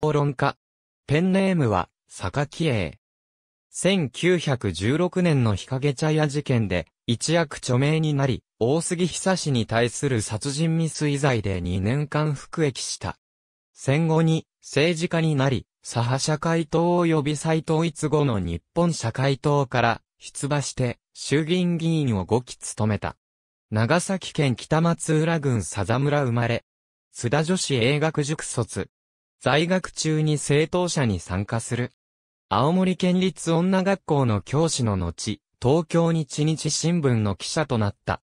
討論家。ペンネームは、坂木英。1916年の日陰茶屋事件で、一躍著名になり、大杉久氏に対する殺人未遂罪で2年間服役した。戦後に、政治家になり、左派社会党及び再統一後の日本社会党から出馬して、衆議院議員を5期務めた。長崎県北松浦郡佐々村生まれ。津田女子英学塾卒。在学中に正当者に参加する。青森県立女学校の教師の後、東京日日新聞の記者となった。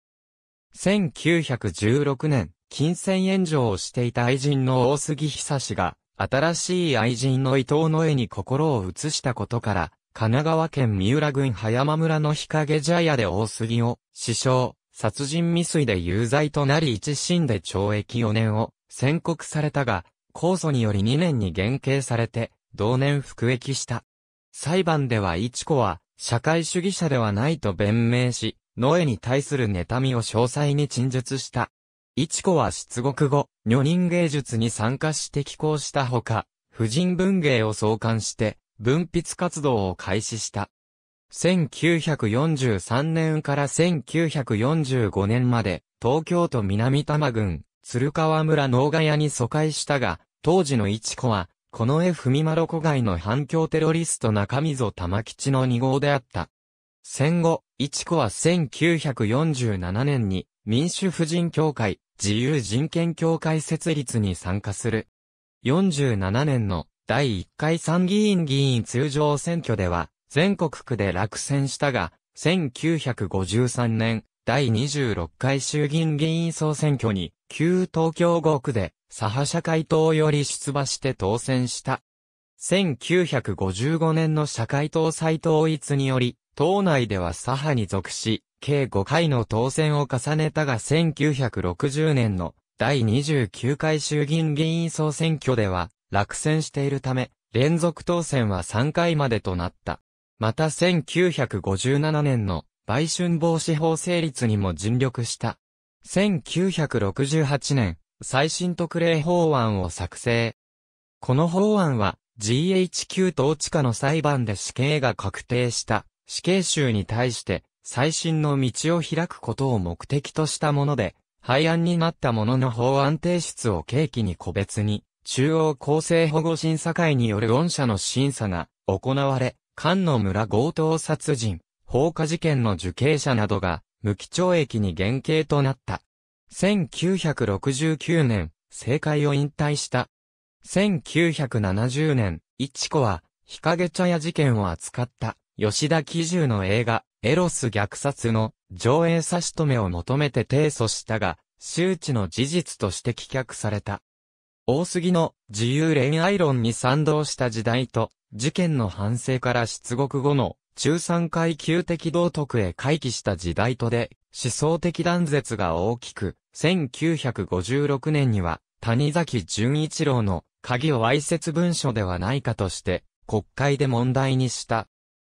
1916年、金銭援助をしていた愛人の大杉久志が、新しい愛人の伊藤の絵に心を移したことから、神奈川県三浦郡葉山村の日陰茶屋で大杉を、死傷、殺人未遂で有罪となり一審で懲役4年を宣告されたが、控訴により2年に減刑されて、同年服役した。裁判では一子は、社会主義者ではないと弁明し、ノエに対する妬みを詳細に陳述した。一子は出国後、女人芸術に参加して寄稿したほか、婦人文芸を創刊して、文筆活動を開始した。1943年から1945年まで、東京都南多摩郡、鶴川村農ヶ屋に疎開したが、当時の一子は、この踏みまろ子街の反響テロリスト中溝玉吉の二号であった。戦後、一子は1947年に民主婦人協会、自由人権協会設立に参加する。47年の第1回参議院議員通常選挙では、全国区で落選したが、1953年、第26回衆議院議員総選挙に、旧東京5区で、左派社会党より出馬して当選した。1955年の社会党再統一により、党内では左派に属し、計5回の当選を重ねたが1960年の第29回衆議院議員総選挙では落選しているため、連続当選は3回までとなった。また1957年の売春防止法成立にも尽力した。1968年、最新特例法案を作成。この法案は GHQ 統治下の裁判で死刑が確定した死刑囚に対して最新の道を開くことを目的としたもので、廃案になったものの法案提出を契機に個別に、中央公正保護審査会による御社の審査が行われ、菅野村強盗殺人、放火事件の受刑者などが無期懲役に減刑となった。1969年、政界を引退した。1970年、一子は、日陰茶屋事件を扱った、吉田喜重の映画、エロス虐殺の上映差し止めを求めて提訴したが、周知の事実として棄却された。大杉の自由恋愛論に賛同した時代と、事件の反省から出国後の中産階級的道徳へ回帰した時代とで、思想的断絶が大きく、1956年には、谷崎潤一郎の鍵を愛説文書ではないかとして、国会で問題にした。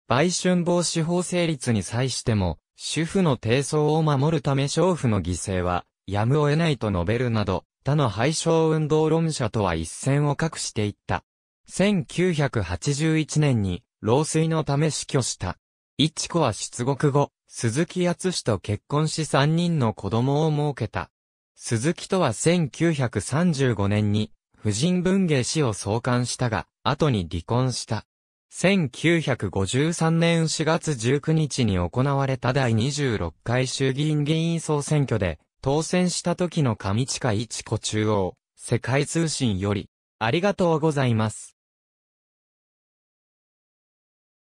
売春防止法成立に際しても、主婦の低層を守るため娼婦の犠牲は、やむを得ないと述べるなど、他の廃消運動論者とは一線を画していった。1981年に、老衰のため死去した。一子は出国後、鈴木厚氏と結婚し三人の子供を設けた。鈴木とは1935年に、婦人文芸氏を創刊したが、後に離婚した。1953年4月19日に行われた第26回衆議院議員総選挙で、当選した時の上地下一子中央、世界通信より、ありがとうございます。